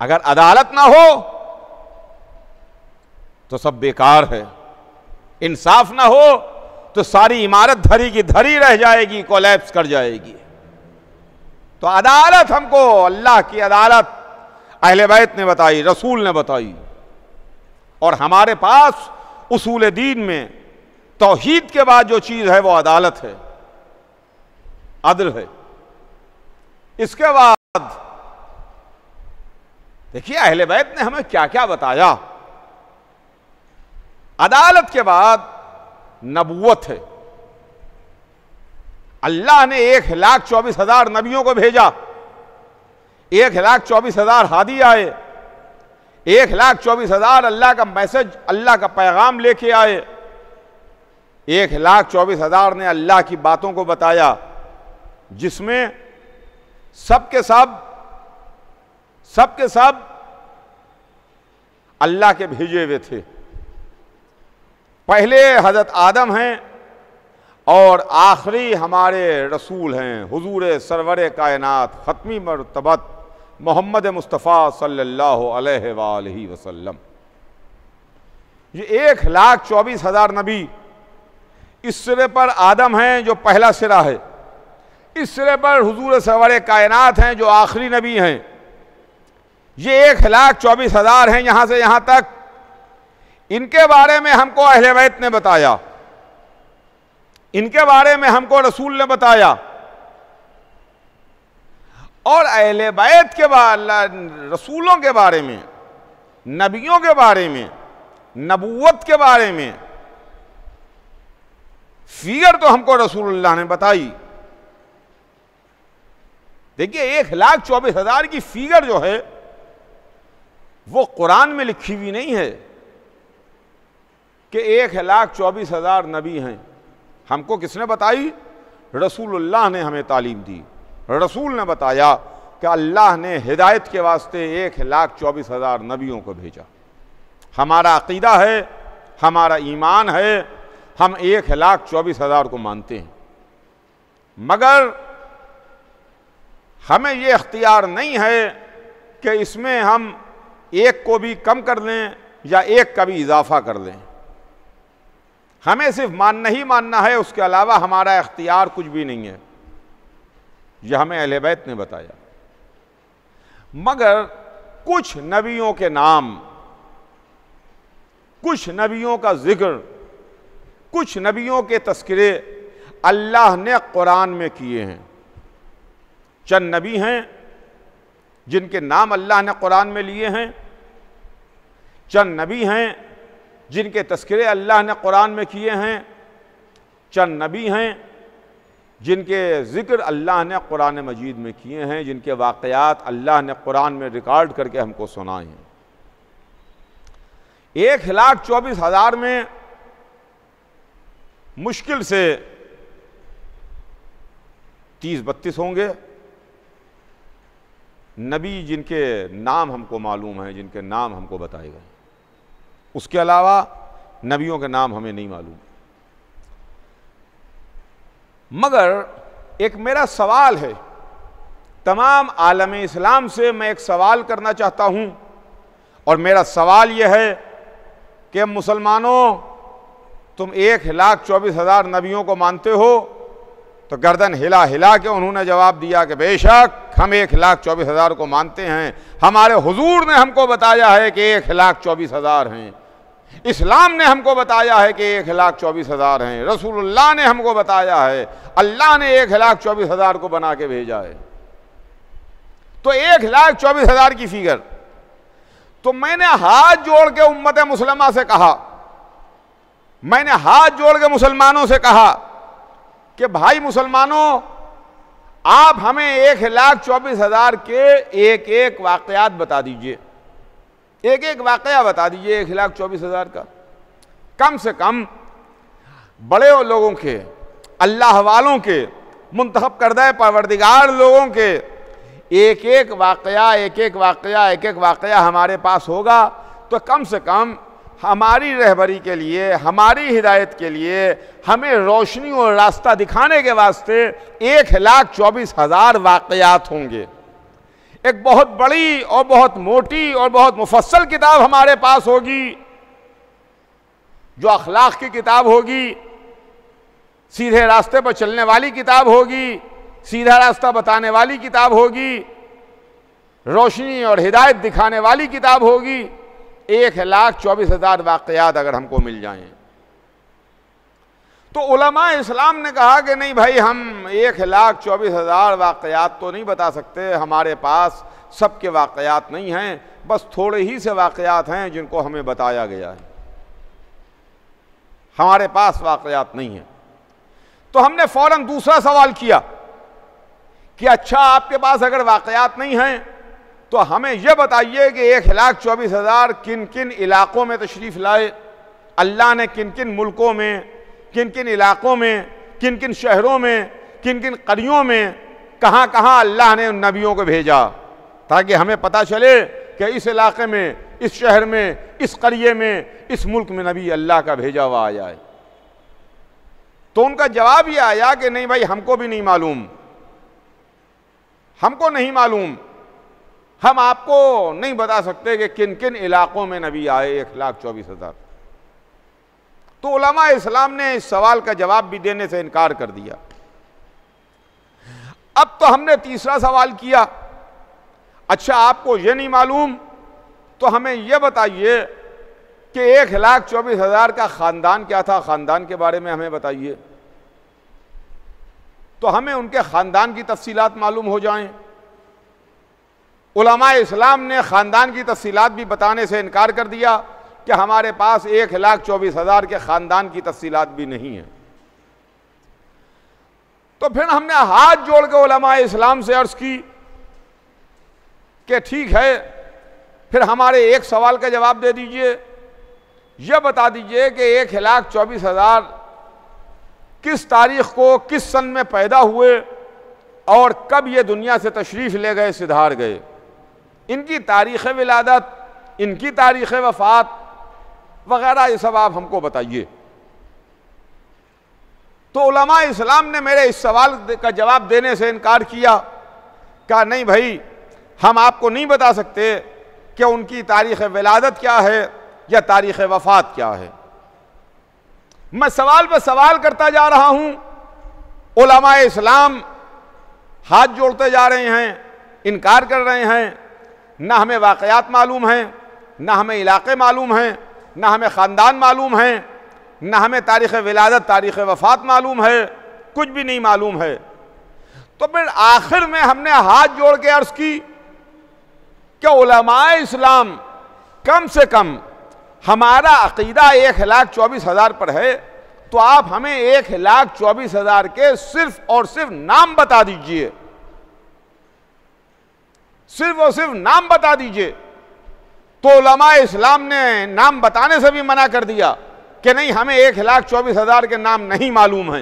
अगर अदालत ना हो तो सब बेकार है इंसाफ ना हो तो सारी इमारत धरी की धरी रह जाएगी कोलैप्स कर जाएगी तो अदालत हमको अल्लाह की अदालत अहले बैत ने बताई रसूल ने बताई और हमारे पास उसूल दीन में तोहीद के बाद जो चीज़ है वो अदालत है अदल है इसके बाद देखिए अहले बैत ने हमें क्या क्या बताया अदालत के बाद नबूवत है अल्लाह ने एक लाख चौबीस हजार नबियों को भेजा एक लाख चौबीस हजार हादी आए एक लाख चौबीस हजार अल्लाह का मैसेज अल्लाह का पैगाम लेके आए एक लाख चौबीस हजार ने अल्लाह की बातों को बताया जिसमें सब के सब सब के सब अल्लाह के भेजे हुए थे पहले हजरत आदम हैं और आखिरी हमारे रसूल हैं हजूर सरवर कायनत हतमी मरतबत मोहम्मद मुस्तफ़ा सल्ला वसलम ये एक लाख चौबीस हज़ार नबी इस सिरे पर आदम हैं जो पहला सिरा है इस सिरे पर हजूर सरवर कायनात हैं जो आखिरी नबी हैं ये एक लाख चौबीस हज़ार हैं यहाँ से यहाँ तक इनके बारे में हमको अहलवैत वैत ने बताया इनके बारे में हमको रसूल ने बताया और अहल बैत के रसूलों के बारे में नबियों के बारे में नबूवत के बारे में फिगर तो हमको रसूलुल्लाह ने बताई देखिए एक लाख चौबीस हजार की फिगर जो है वो कुरान में लिखी हुई नहीं है कि एक लाख चौबीस हजार नबी हैं हमको किसने बताई रसूलुल्लाह ने हमें तालीम दी रसूल ने बताया कि अल्लाह ने हिदायत के वास्ते एक लाख चौबीस हज़ार नबियों को भेजा हमारा अकीदा है हमारा ईमान है हम एक लाख चौबीस हज़ार को मानते हैं मगर हमें ये अख्तियार नहीं है कि इसमें हम एक को भी कम कर लें या एक का भी इजाफा कर लें हमें सिर्फ मानना ही मानना है उसके अलावा हमारा इख्तियार कुछ भी नहीं है यह हमें अलबैत ने बताया मगर कुछ नबियों के नाम कुछ नबियों का जिक्र कुछ नबियों के तस्करे अल्लाह ने कुरान में किए हैं चंद नबी हैं जिनके नाम अल्लाह ने कुरान में लिए हैं चंद नबी हैं जिनके तस्करे अल्लाह ने कुरान में किए हैं चंद नबी हैं जिनके ज़िक्र अल्लाह ने कुरान मजीद में किए हैं जिनके वाक़ात अल्लाह ने कुरान में रिकॉर्ड करके हमको सुनाए हैं एक लाख चौबीस हज़ार में मुश्किल से तीस बत्तीस होंगे नबी जिनके नाम हमको मालूम हैं जिनके नाम हमको बताए गए उसके अलावा नबियों के नाम हमें नहीं मालूम मगर एक मेरा सवाल है तमाम आलम इस्लाम से मैं एक सवाल करना चाहता हूँ और मेरा सवाल यह है कि मुसलमानों तुम एक लाख चौबीस हज़ार नबियों को मानते हो तो गर्दन हिला हिला के उन्होंने जवाब दिया कि बेशक हम एक लाख चौबीस हज़ार को मानते हैं हमारे हुजूर ने हमको बताया है कि एक लाख चौबीस हज़ार हैं इस्लाम ने हमको बताया है कि एक लाख चौबीस हज़ार हैं रसूलुल्लाह ने हमको बताया है अल्लाह ने एक लाख चौबीस हज़ार को बना के भेजा है तो एक लाख चौबीस हज़ार की फिगर तो मैंने हाथ जोड़ के उम्मत मुसलमा से कहा मैंने हाथ जोड़ के मुसलमानों से कहा कि भाई मुसलमानों आप हमें एक लाख चौबीस हज़ार के एक एक वाक़ात बता दीजिए एक एक वाक़ बता दीजिए एक लाख चौबीस हज़ार का कम से कम बड़े लोगों के अल्लाह वालों के मंतखब करदा परवरदिगार लोगों के एक एक वाक़ एक एक वाक़ एक एक वाक़ हमारे पास होगा तो कम से कम हमारी रहबरी के लिए हमारी हिदायत के लिए हमें रोशनी और रास्ता दिखाने के वास्ते एक लाख चौबीस हज़ार वाक़ात होंगे एक बहुत बड़ी और बहुत मोटी और बहुत मुफसल किताब हमारे पास होगी जो अखलाक की किताब होगी सीधे रास्ते पर चलने वाली किताब होगी सीधा रास्ता बताने वाली किताब होगी रोशनी और हिदायत दिखाने वाली किताब होगी एक लाख चौबीस हज़ार वाकयात अगर हमको मिल जाएं तो उलमा इस्लाम ने कहा कि नहीं भाई हम एक लाख चौबीस हज़ार वाकयात तो नहीं बता सकते हमारे पास सबके वाकयात नहीं हैं बस थोड़े ही से वाकयात हैं जिनको हमें बताया गया है हमारे पास वाकयात नहीं है तो हमने फौरन दूसरा सवाल किया कि अच्छा आपके पास अगर वाकयात नहीं हैं तो हमें यह बताइए कि एक लाख चौबीस हज़ार किन किन इलाक़ों में तशरीफ़ लाए अल्लाह ने किन किन मुल्कों में किन किन इलाक़ों में किन किन शहरों में किन किन करियों में कहाँ कहाँ अल्लाह ने उन नबियों को भेजा ताकि हमें पता चले कि इस इलाके में इस शहर में इस करिए में इस मुल्क में नबी अल्लाह का भेजा हुआ आ जाए तो उनका जवाब ये आया कि नहीं भाई हमको भी नहीं मालूम हमको नहीं मालूम हम आपको नहीं बता सकते कि किन किन इलाक़ों में नबी आए एक लाख चौबीस हज़ार तो उलमा इस्लाम ने इस सवाल का जवाब भी देने से इनकार कर दिया अब तो हमने तीसरा सवाल किया अच्छा आपको यह नहीं मालूम तो हमें यह बताइए कि एक लाख चौबीस हज़ार का ख़ानदान क्या था ख़ानदान के बारे में हमें बताइए तो हमें उनके ख़ानदान की तफसीलात मालूम हो जाएं उलमा इस्लाम ने ख़ानदान की तफसीत भी बताने से इनकार कर दिया कि हमारे पास एक लाख चौबीस हज़ार के ख़ानदान की तफसीत भी नहीं है तो फिर हमने हाथ जोड़ के उलमा इस्लाम से अर्ज़ की कि ठीक है फिर हमारे एक सवाल का जवाब दे दीजिए यह बता दीजिए कि एक लाख चौबीस हज़ार किस तारीख को किस सन में पैदा हुए और कब ये दुनिया से तशरीफ़ ले गए सिधार गए इनकी तारीख़ विलादत इनकी तारीख़ वफ़ात वगैरह ये सब आप हमको बताइए तो उलमा इस्लाम ने मेरे इस सवाल का जवाब देने से इनकार किया कहा नहीं भाई हम आपको नहीं बता सकते कि उनकी तारीख़ विलादत क्या है या तारीख़ वफ़ात क्या है मैं सवाल पर सवाल करता जा रहा हूँ उलमा इस्लाम हाथ जोड़ते जा रहे हैं इनकार कर रहे हैं ना हमें वाकयात मालूम हैं ना हमें इलाके मालूम हैं ना हमें ख़ानदान मालूम हैं ना हमें तारीख़ विलादत तारीख़ वफ़ात मालूम है कुछ भी नहीं मालूम है तो फिर आखिर में हमने हाथ जोड़ के अर्ज़ की कि उलमाए इस्लाम कम से कम हमारा अकीदा एक लाख चौबीस हज़ार पर है तो आप हमें एक लाख चौबीस हज़ार के सिर्फ़ और सिर्फ नाम बता दीजिए सिर्फ और सिर्फ नाम बता दीजिए तो लमा इस्लाम ने नाम बताने से भी मना कर दिया कि नहीं हमें एक लाख चौबीस हज़ार के नाम नहीं मालूम है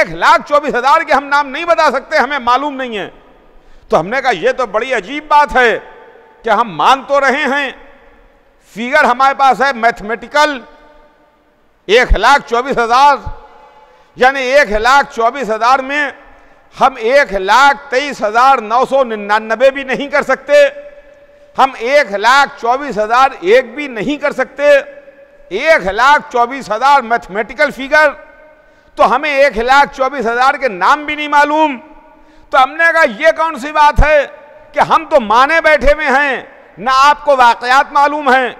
एक लाख चौबीस हज़ार के हम नाम नहीं बता सकते हमें मालूम नहीं है तो हमने कहा यह तो बड़ी अजीब बात है कि हम मान तो रहे हैं फिगर हमारे पास है मैथमेटिकल एक लाख चौबीस हज़ार यानी एक लाख चौबीस हज़ार में हम एक लाख तेईस हजार नौ सौ निन्यानबे भी नहीं कर सकते हम एक लाख चौबीस हजार एक भी नहीं कर सकते एक लाख चौबीस हजार मैथमेटिकल फिगर तो हमें एक लाख चौबीस हजार के नाम भी नहीं मालूम तो हमने कहा यह कौन सी बात है कि हम तो माने बैठे हुए हैं ना आपको वाकयात मालूम हैं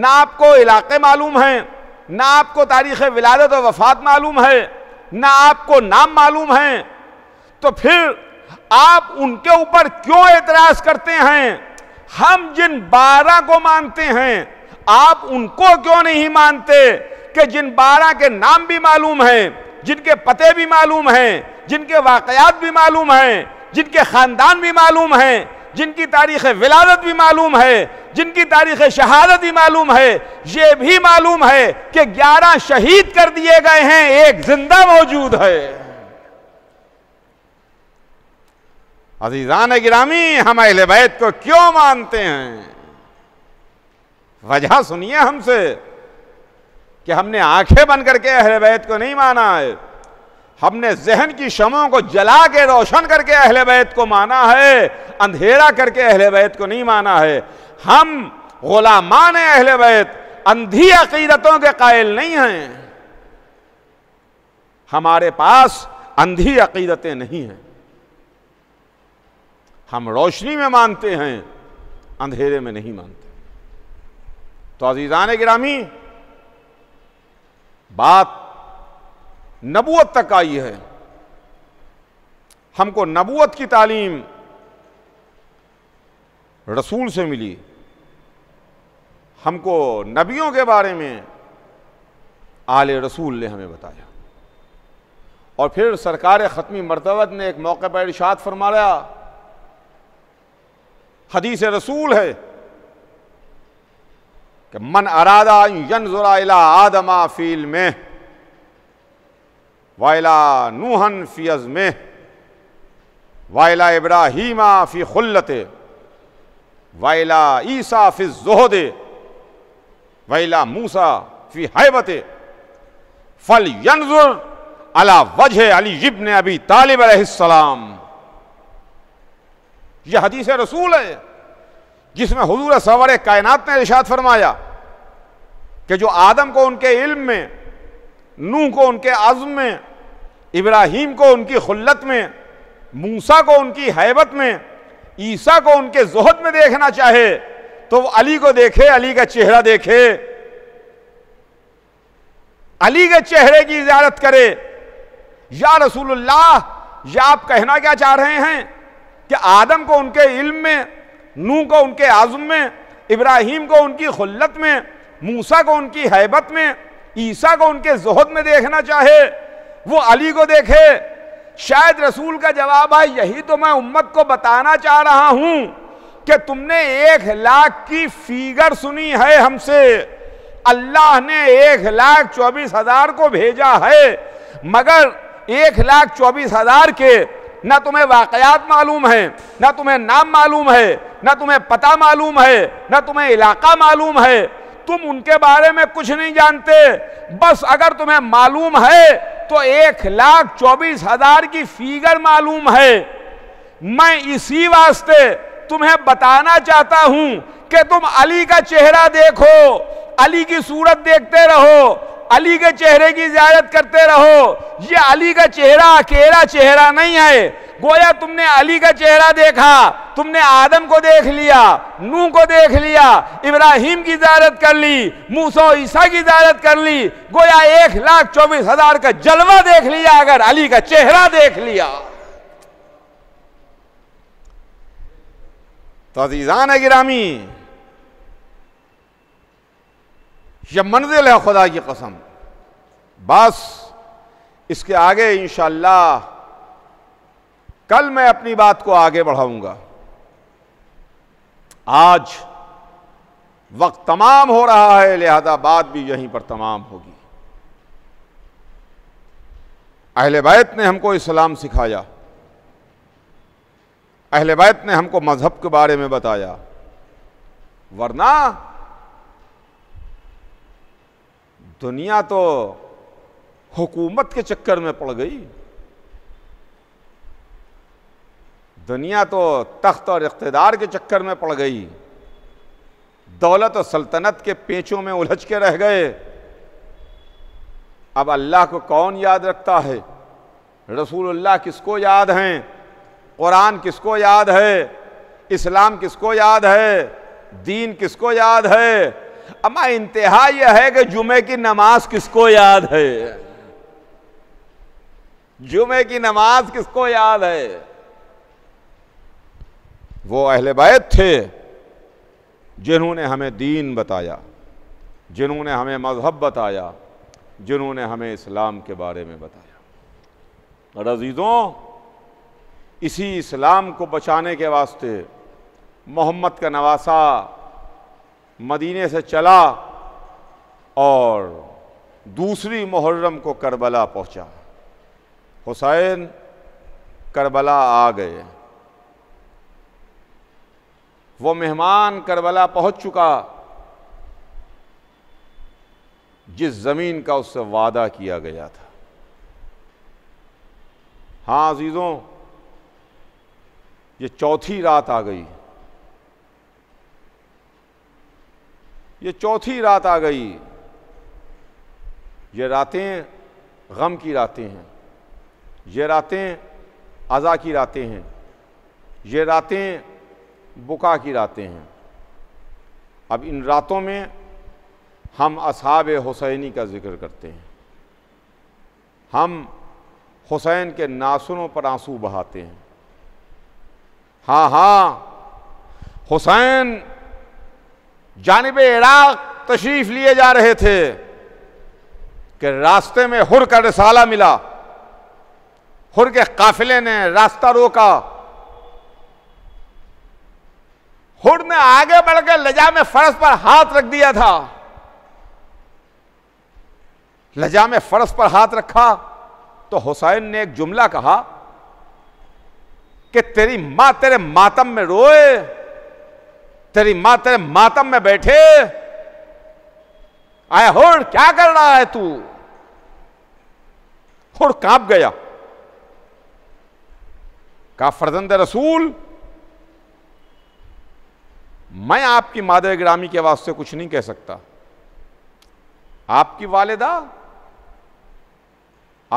ना आपको इलाके मालूम हैं ना आपको तारीख़ विलादत और वफात मालूम है ना आपको नाम मालूम है तो फिर आप उनके ऊपर क्यों एतराज करते हैं हम जिन बारह को मानते हैं आप उनको क्यों नहीं मानते कि जिन बारह के नाम भी मालूम हैं जिनके पते भी मालूम हैं जिनके वाकयात भी मालूम हैं जिनके ख़ानदान भी मालूम हैं जिनकी तारीख विलादत भी मालूम है जिनकी तारीख शहादत भी मालूम है ये भी मालूम है कि ग्यारह शहीद कर दिए गए हैं एक जिंदा मौजूद है अजीज़ान गिरामी हम अहले बैत को क्यों मानते हैं वजह सुनिए हमसे कि हमने आंखें बंद करके अहले बैत को नहीं माना है हमने जहन की शमों को जला के रोशन करके अहले बैत को माना है अंधेरा करके अहले बैत को नहीं माना है हम गुलामान अहले बैत अंधी अकीदतों के कायल नहीं हैं हमारे पास अंधी अकीदतें नहीं हैं हम रोशनी में मानते हैं अंधेरे में नहीं मानते तो अजीज़ान गिरामी बात नबूत तक आई है हमको नबूत की तालीम रसूल से मिली हमको नबियों के बारे में आल रसूल ने हमें बताया और फिर सरकार ख़त्मी मरतबत ने एक मौके पर इर्शाद फरमाया हदीस रसूल है कि मन अरादा यनजुरा आदमा फील में वायला नूहन फीज में वायला इब्राहिमा फी खुल्लत वायला ईसा फी जोहदे वायला मूसा फी हैबत फल यनजुर अला वजह अली इब्न अबी तालिब अलैहिस्सलाम ये हदीस रसूल है जिसमें हजूर सवर कायनात ने इशाद फरमाया कि जो आदम को उनके इल्म में नूह को उनके आज़म में इब्राहिम को उनकी खुल्लत में मूसा को उनकी हैबत में ईसा को उनके जहद में देखना चाहे तो वो अली को देखे अली का चेहरा देखे अली के चेहरे की इजाजत करे या रसूल या आप कहना क्या चाह रहे हैं कि आदम को उनके इल्म में नू को उनके आज़म में इब्राहिम को उनकी खुल्लत में मूसा को उनकी हैबत में ईसा को उनके जहद में देखना चाहे वो अली को देखे शायद रसूल का जवाब है यही तो मैं उम्मत को बताना चाह रहा हूं कि तुमने एक लाख की फिगर सुनी है हमसे अल्लाह ने एक लाख चौबीस हजार को भेजा है मगर एक लाख चौबीस हजार के ना तुम्हें वाकयात मालूम है ना तुम्हें नाम मालूम है ना तुम्हें पता मालूम है ना तुम्हें इलाका मालूम है तुम उनके बारे में कुछ नहीं जानते बस अगर तुम्हें मालूम है तो एक लाख चौबीस हजार की फिगर मालूम है मैं इसी वास्ते तुम्हें बताना चाहता हूं कि तुम अली का चेहरा देखो अली की सूरत देखते रहो अली के चेहरे की ज्यारत करते रहो ये अली का चेहरा अकेला चेहरा नहीं है गोया तुमने अली का चेहरा देखा तुमने आदम को देख लिया नू को देख लिया इब्राहिम की इजाजत कर ली मूसो ईसा की इजाजत कर ली गोया एक लाख चौबीस हजार का जलवा देख लिया अगर अली का चेहरा देख लिया तो अजीजान गिरामी यह मंजिल है खुदा की कसम बस इसके आगे इंशाला कल मैं अपनी बात को आगे बढ़ाऊंगा आज वक्त तमाम हो रहा है लिहाजा बात भी यहीं पर तमाम होगी अहले बैत ने हमको इस्लाम सिखाया अहले बैत ने हमको मज़हब के बारे में बताया वरना दुनिया तो हुकूमत के चक्कर में पड़ गई दुनिया तो तख्त और इकतदार के चक्कर में पड़ गई दौलत और सल्तनत के पेचों में उलझ के रह गए अब अल्लाह को कौन याद रखता है रसूलुल्लाह किसको याद हैं कुरान किसको याद है इस्लाम किसको याद है दीन किसको याद है अमा इंतहा यह है कि जुमे की नमाज किसको याद है जुमे की नमाज किसको याद है वो अहले बैत थे जिन्होंने हमें दीन बताया जिन्होंने हमें मज़हब बताया जिन्होंने हमें इस्लाम के बारे में बताया और अजीज़ों इसी इस्लाम को बचाने के वास्ते मोहम्मद का नवासा मदीने से चला और दूसरी मुहर्रम को करबला पहुंचा हुसैन करबला आ गए वो मेहमान करबला पहुंच चुका जिस ज़मीन का उससे वादा किया गया था हाँ अजीज़ों ये चौथी रात आ गई ये चौथी रात आ गई ये रातें गम की रातें हैं ये रातें अज़ा की रातें हैं ये रातें बुका की रातें हैं अब इन रातों में हम असहाब हुसैनी का ज़िक्र करते हैं हम हुसैन के नासुरों पर आंसू बहाते हैं हाँ हाँ हुसैन जानब इराक़ तशरीफ़ लिए जा रहे थे कि रास्ते में हुर का रसाला मिला हुर के काफिले ने रास्ता रोका हुर ने आगे बढ़कर लजा में फर्श पर हाथ रख दिया था लजा में फर्श पर हाथ रखा तो हुसैन ने एक जुमला कहा कि तेरी मां तेरे मातम में रोए तेरी मां तेरे मातम में बैठे आया होड़ क्या कर रहा है तू होड़ कांप गया का फर्जंद रसूल मैं आपकी मादर ग्रामी के वास्ते कुछ नहीं कह सकता आपकी वालदा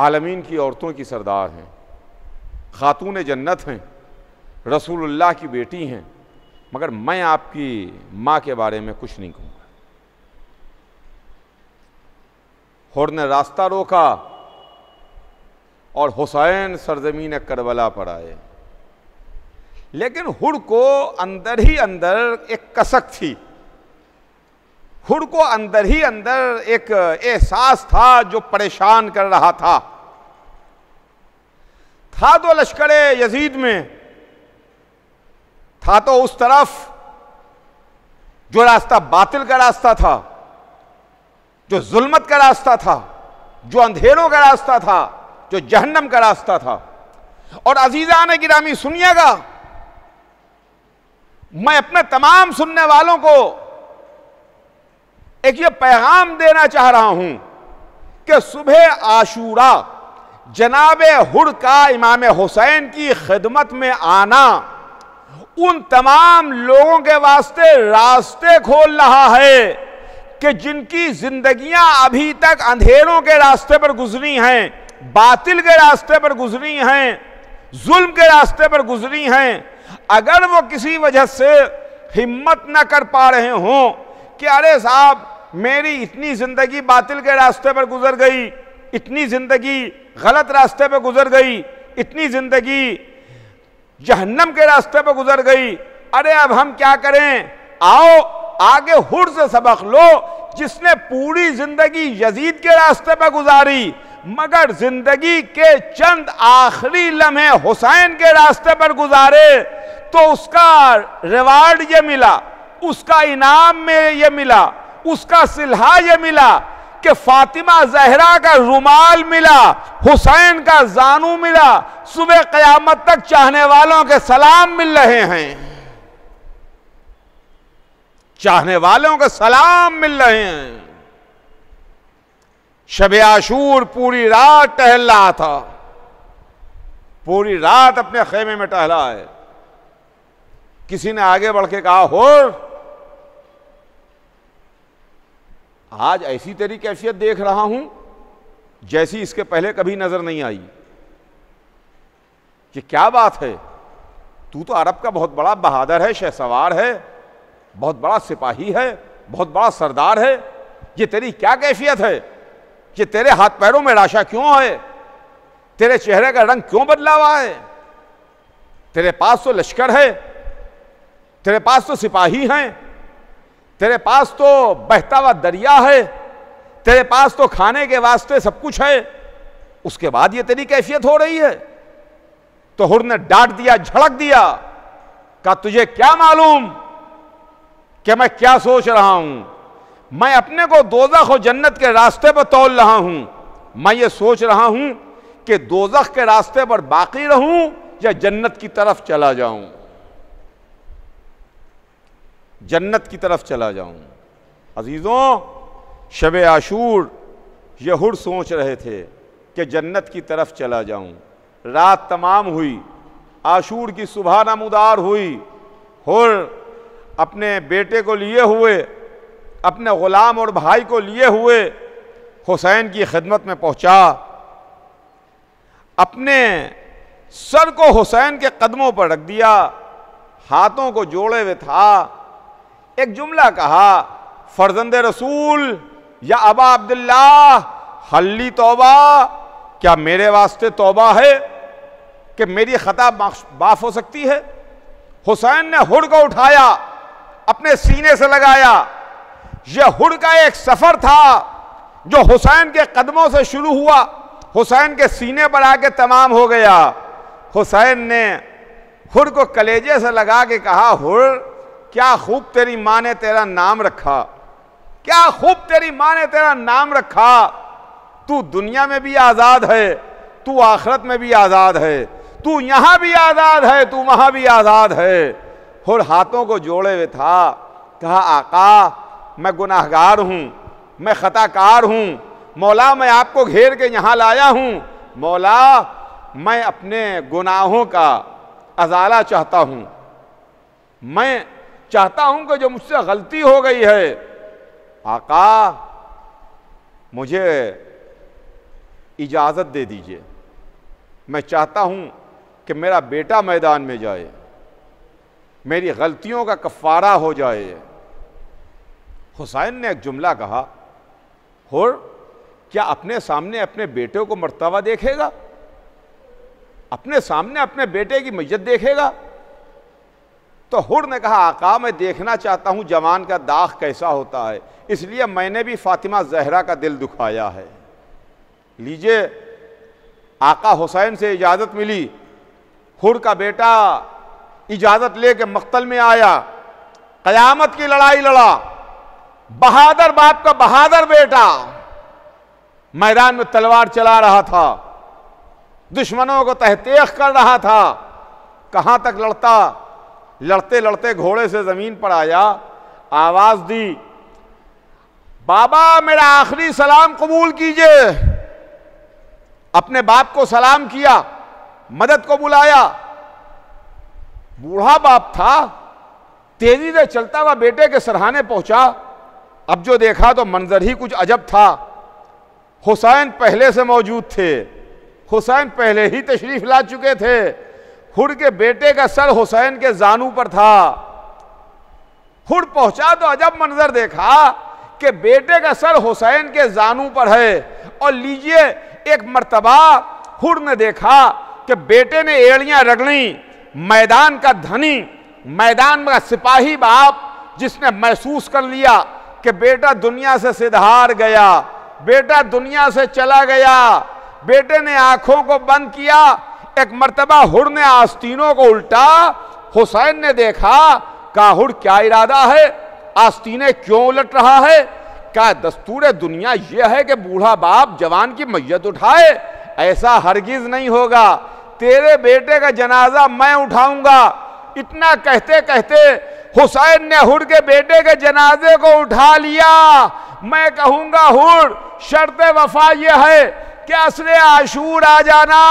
आलमीन की औरतों की सरदार हैं खातून जन्नत हैं रसूलुल्लाह की बेटी हैं मगर मैं आपकी माँ के बारे में कुछ नहीं कहूँगा हर ने रास्ता रोका और हुसैन सरजमीन करबला पर आए लेकिन हुड़ को अंदर ही अंदर एक कसक थी हुड़ को अंदर ही अंदर एक एहसास था जो परेशान कर रहा था था तो लश्कर यजीद में था तो उस तरफ जो रास्ता बातिल का रास्ता था जो जुल्मत का रास्ता था जो अंधेरों का रास्ता था जो जहन्नम का रास्ता था और अजीजा ने गिरामी सुनिएगा मैं अपने तमाम सुनने वालों को एक ये पैगाम देना चाह रहा हूं कि सुबह आशूरा जनाब हुर का इमाम हुसैन की खिदमत में आना उन तमाम लोगों के वास्ते रास्ते खोल रहा है कि जिनकी जिंदगियां अभी तक अंधेरों के रास्ते पर गुजरी हैं बातिल के रास्ते पर गुजरी हैं जुल्म के रास्ते पर गुजरी हैं अगर वो किसी वजह से हिम्मत न कर पा रहे हों कि अरे साहब मेरी इतनी ज़िंदगी बातिल के रास्ते पर गुजर गई इतनी ज़िंदगी गलत रास्ते पर गुजर गई इतनी ज़िंदगी जहन्नम के रास्ते पर गुजर गई अरे अब हम क्या करें आओ आगे हुर से सबक लो जिसने पूरी ज़िंदगी यजीद के रास्ते पर गुजारी मगर जिंदगी के चंद आखिरी लम्हे हुसैन के रास्ते पर गुजारे तो उसका रिवार्ड ये मिला उसका इनाम में ये मिला उसका सिलहा ये मिला कि फातिमा जहरा का रुमाल मिला हुसैन का जानू मिला सुबह क़यामत तक चाहने वालों के सलाम मिल रहे हैं चाहने वालों के सलाम मिल रहे हैं शबे आशूर पूरी रात टहल रहा था पूरी रात अपने खेमे में टहला है किसी ने आगे बढ़ के कहा हो आज ऐसी तेरी कैफियत देख रहा हूं जैसी इसके पहले कभी नजर नहीं आई कि क्या बात है तू तो अरब का बहुत बड़ा बहादुर है शहसवार है बहुत बड़ा सिपाही है बहुत बड़ा सरदार है ये तेरी क्या कैफियत है कि तेरे हाथ पैरों में राशा क्यों है तेरे चेहरे का रंग क्यों बदला हुआ है तेरे पास तो लश्कर है तेरे पास तो सिपाही हैं तेरे पास तो बहता हुआ दरिया है तेरे पास तो खाने के वास्ते सब कुछ है उसके बाद ये तेरी कैफियत हो रही है तो हुर ने डांट दिया झड़क दिया का तुझे क्या मालूम कि मैं क्या सोच रहा हूं मैं अपने को दोजख और जन्नत के रास्ते पर तोल रहा हूं मैं ये सोच रहा हूं कि दोजख के रास्ते पर बाकी रहूं या जन्नत की तरफ चला जाऊं जन्नत की तरफ चला जाऊं अजीज़ों शब आशूर यहुर सोच रहे थे कि जन्नत की तरफ चला जाऊं रात तमाम हुई आशूर की सुबह नमदार हुई हुर अपने बेटे को लिए हुए अपने ग़ुलाम और भाई को लिए हुए हुसैन की खिदमत में पहुंचा अपने सर को हुसैन के कदमों पर रख दिया हाथों को जोड़े हुए था एक जुमला कहा फर्जंद रसूल या अबा अब्दुल्ला हल्ली तोबा क्या मेरे वास्ते तोबा है कि मेरी खता बाफ हो सकती है हुसैन ने हुड़ को उठाया अपने सीने से लगाया यह हुड़ का एक सफ़र था जो हुसैन के कदमों से शुरू हुआ हुसैन के सीने पर आके तमाम हो गया हुसैन ने हुर को कलेजे से लगा के कहा हुर क्या खूब तेरी माँ ने तेरा नाम रखा क्या खूब तेरी माँ ने तेरा नाम रखा तू दुनिया में भी आज़ाद है तू आखरत में भी आज़ाद है तू यहाँ भी आज़ाद है तू वहाँ भी आज़ाद है और हाथों को जोड़े हुए था कहा आका मैं गुनाहगार हूँ मैं ख़ताकार हूँ मौला मैं आपको घेर के यहाँ लाया हूँ मौला मैं अपने गुनाहों का अजाला चाहता हूँ मैं चाहता हूँ कि जो मुझसे गलती हो गई है आका मुझे इजाज़त दे दीजिए मैं चाहता हूँ कि मेरा बेटा मैदान में जाए मेरी गलतियों का कफ़ारा हो जाए हुसैन ने एक जुमला कहा और क्या अपने सामने अपने बेटे को मरतबा देखेगा अपने सामने अपने बेटे की मैयत देखेगा तो हुर ने कहा आका मैं देखना चाहता हूँ जवान का दाग कैसा होता है इसलिए मैंने भी फातिमा जहरा का दिल दुखाया है लीजिए आका हुसैन से इजाज़त मिली हुर का बेटा इजाज़त लेके मख्तल में आया क़यामत की लड़ाई लड़ा बहादुर बाप का बहादुर बेटा मैदान में तलवार चला रहा था दुश्मनों को तहतेख कर रहा था कहां तक लड़ता लड़ते लड़ते घोड़े से ज़मीन पर आया आवाज़ दी बाबा मेरा आखिरी सलाम कबूल कीजिए अपने बाप को सलाम किया मदद को बुलाया बूढ़ा बाप था तेजी से चलता हुआ बेटे के सरहाने पहुंचा अब जो देखा तो मंजर ही कुछ अजब था हुसैन पहले से मौजूद थे हुसैन पहले ही तशरीफ ला चुके थे हुड के बेटे का सर हुसैन के जानू पर था हुड पहुंचा तो अजब मंजर देखा कि बेटे का सर हुसैन के जानू पर है और लीजिए एक मर्तबा हुड ने देखा कि बेटे ने एड़ियां रगड़ी मैदान का धनी मैदान का सिपाही बाप जिसने महसूस कर लिया कि बेटा दुनिया से सिधार गया बेटा दुनिया से चला गया बेटे ने आंखों को बंद किया एक मरतबा हुर ने आस्तीनों को उल्टा हुसैन ने देखा का हुर क्या इरादा है आस्तीने क्यों उलट रहा है का दस्तूर दुनिया यह है कि बूढ़ा बाप जवान की मैयत उठाए ऐसा हरगिज नहीं होगा तेरे बेटे का जनाजा मैं उठाऊंगा इतना कहते कहते हुसैन ने हुड के बेटे के जनाजे को उठा लिया मैं कहूंगा हुड शर्त वफा यह है कि असले आशूर आ जाना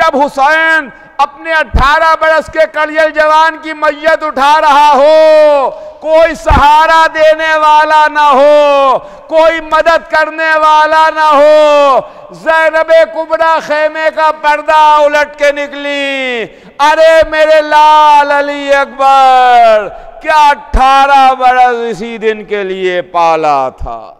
जब हुसैन अपने 18 बरस के कलियल जवान की मैयत उठा रहा हो कोई सहारा देने वाला ना हो कोई मदद करने वाला ना हो जैनब कुबरा खेमे का पर्दा उलट के निकली अरे मेरे लाल अली अकबर क्या 18 बरस इसी दिन के लिए पाला था